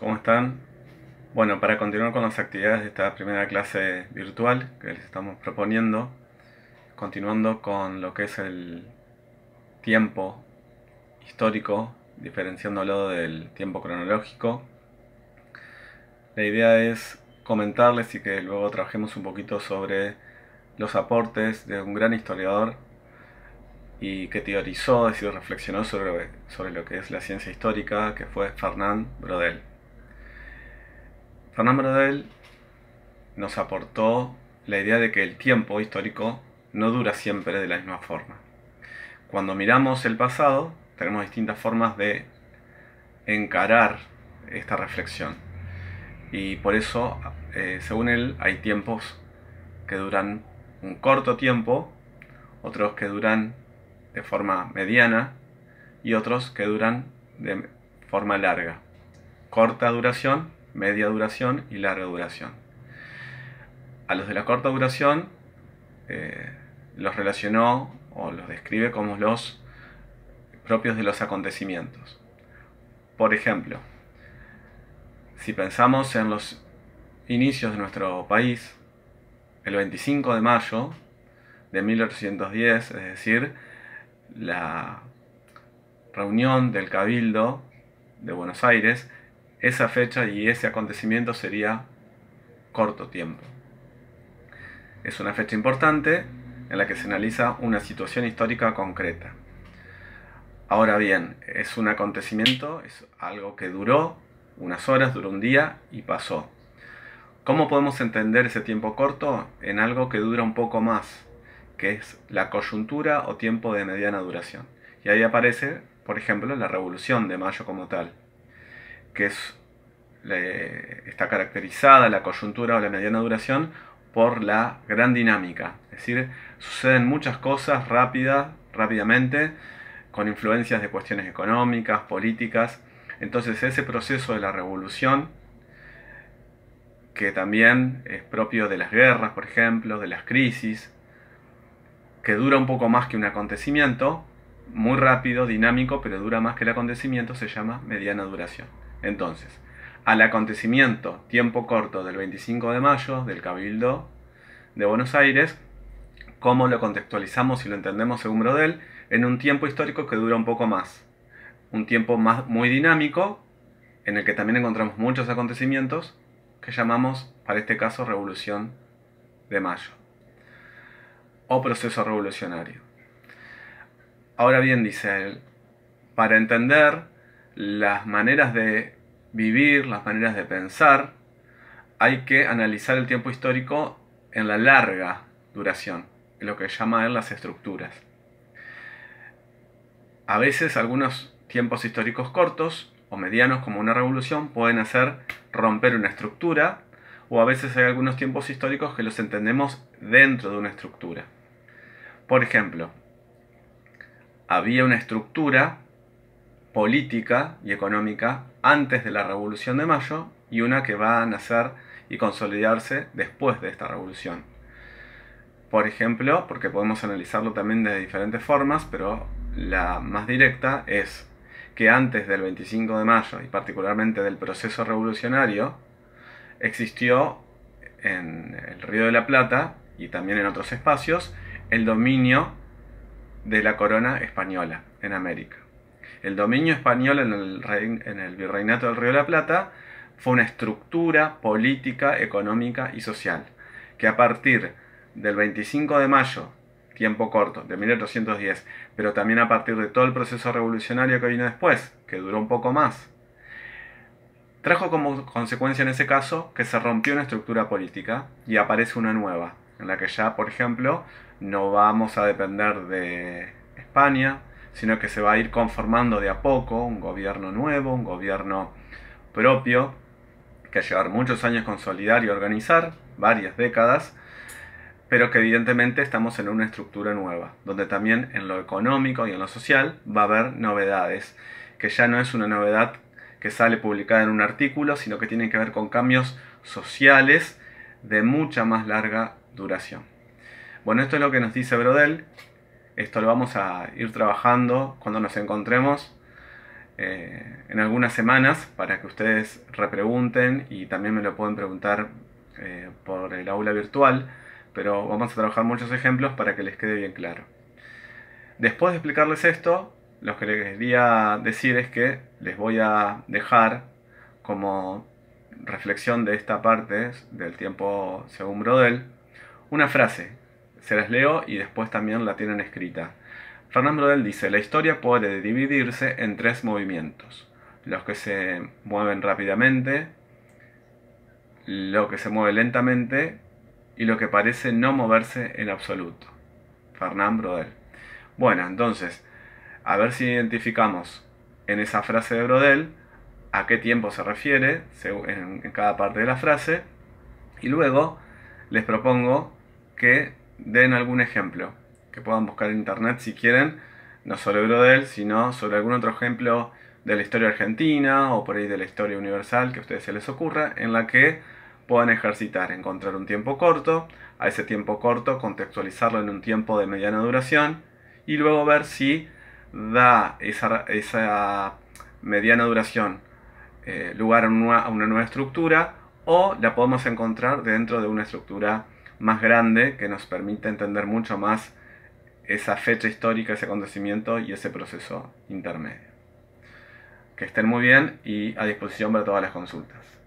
¿cómo están? Bueno, para continuar con las actividades de esta primera clase virtual que les estamos proponiendo, continuando con lo que es el tiempo histórico, diferenciándolo del tiempo cronológico, la idea es comentarles y que luego trabajemos un poquito sobre los aportes de un gran historiador y que teorizó, es decir, reflexionó sobre, sobre lo que es la ciencia histórica, que fue Fernand Brodel. Fernando Braudel nos aportó la idea de que el tiempo histórico no dura siempre de la misma forma. Cuando miramos el pasado, tenemos distintas formas de encarar esta reflexión. Y por eso, eh, según él, hay tiempos que duran un corto tiempo, otros que duran de forma mediana y otros que duran de forma larga. Corta duración media duración y larga duración. A los de la corta duración eh, los relacionó o los describe como los propios de los acontecimientos. Por ejemplo, si pensamos en los inicios de nuestro país, el 25 de mayo de 1810, es decir, la reunión del Cabildo de Buenos Aires, esa fecha y ese acontecimiento sería corto tiempo. Es una fecha importante en la que se analiza una situación histórica concreta. Ahora bien, es un acontecimiento, es algo que duró unas horas, duró un día y pasó. ¿Cómo podemos entender ese tiempo corto en algo que dura un poco más, que es la coyuntura o tiempo de mediana duración? Y ahí aparece, por ejemplo, la revolución de mayo como tal que está caracterizada la coyuntura o la mediana duración por la gran dinámica. Es decir, suceden muchas cosas rápidamente, con influencias de cuestiones económicas, políticas. Entonces ese proceso de la revolución, que también es propio de las guerras, por ejemplo, de las crisis, que dura un poco más que un acontecimiento, muy rápido, dinámico, pero dura más que el acontecimiento, se llama mediana duración. Entonces, al acontecimiento, tiempo corto del 25 de mayo del Cabildo de Buenos Aires, cómo lo contextualizamos y lo entendemos según Brodel, en un tiempo histórico que dura un poco más. Un tiempo más, muy dinámico, en el que también encontramos muchos acontecimientos que llamamos, para este caso, Revolución de Mayo o proceso revolucionario. Ahora bien, dice él, para entender las maneras de vivir, las maneras de pensar, hay que analizar el tiempo histórico en la larga duración, en lo que llama las estructuras. A veces algunos tiempos históricos cortos o medianos como una revolución pueden hacer romper una estructura o a veces hay algunos tiempos históricos que los entendemos dentro de una estructura. Por ejemplo, había una estructura política y económica antes de la Revolución de Mayo y una que va a nacer y consolidarse después de esta revolución. Por ejemplo, porque podemos analizarlo también de diferentes formas, pero la más directa es que antes del 25 de mayo y particularmente del proceso revolucionario, existió en el Río de la Plata y también en otros espacios el dominio de la corona española en América. El dominio español en el, virreinato del Río de la Plata fue una estructura política, económica y social, que a partir del 25 de mayo, tiempo corto, de 1810, pero también a partir de todo el proceso revolucionario que vino después, que duró un poco más, trajo como consecuencia en ese caso que se rompió una estructura política y aparece una nueva, en la que ya, por ejemplo, no vamos a depender de España, sino que se va a ir conformando de a poco un gobierno nuevo, un gobierno propio, que va a llevar muchos años consolidar y organizar, varias décadas, pero que evidentemente estamos en una estructura nueva, donde también en lo económico y en lo social va a haber novedades, que ya no es una novedad que sale publicada en un artículo, sino que tiene que ver con cambios sociales de mucha más larga duración. Bueno, esto es lo que nos dice Brodel, esto lo vamos a ir trabajando cuando nos encontremos eh, en algunas semanas para que ustedes repregunten y también me lo pueden preguntar eh, por el aula virtual, pero vamos a trabajar muchos ejemplos para que les quede bien claro. Después de explicarles esto, lo que les quería decir es que les voy a dejar como reflexión de esta parte del tiempo según Brodel, una frase se las leo y después también la tienen escrita. Fernand Brodel dice, la historia puede dividirse en tres movimientos. Los que se mueven rápidamente, lo que se mueve lentamente y lo que parece no moverse en absoluto. Fernand Brodel. Bueno, entonces, a ver si identificamos en esa frase de Brodel a qué tiempo se refiere en cada parte de la frase y luego les propongo que den algún ejemplo que puedan buscar en internet si quieren, no sobre Brodel, sino sobre algún otro ejemplo de la historia argentina o por ahí de la historia universal que a ustedes se les ocurra, en la que puedan ejercitar, encontrar un tiempo corto, a ese tiempo corto contextualizarlo en un tiempo de mediana duración y luego ver si da esa, mediana duración eh, lugar a una, a una nueva estructura o la podemos encontrar dentro de una estructura más grande que nos permite entender mucho más esa fecha histórica, ese acontecimiento y ese proceso intermedio. Que estén muy bien y a disposición para todas las consultas.